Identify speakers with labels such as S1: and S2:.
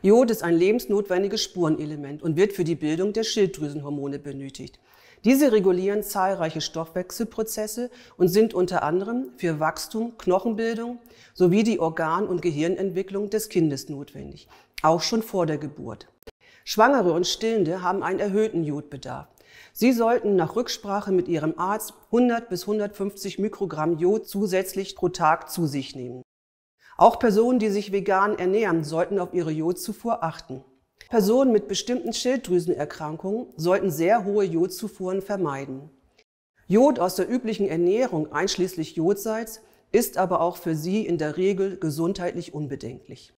S1: Jod ist ein lebensnotwendiges Spurenelement und wird für die Bildung der Schilddrüsenhormone benötigt. Diese regulieren zahlreiche Stoffwechselprozesse und sind unter anderem für Wachstum, Knochenbildung sowie die Organ- und Gehirnentwicklung des Kindes notwendig, auch schon vor der Geburt. Schwangere und Stillende haben einen erhöhten Jodbedarf. Sie sollten nach Rücksprache mit ihrem Arzt 100 bis 150 Mikrogramm Jod zusätzlich pro Tag zu sich nehmen. Auch Personen, die sich vegan ernähren, sollten auf ihre Jodzufuhr achten. Personen mit bestimmten Schilddrüsenerkrankungen sollten sehr hohe Jodzufuhren vermeiden. Jod aus der üblichen Ernährung, einschließlich Jodsalz, ist aber auch für sie in der Regel gesundheitlich unbedenklich.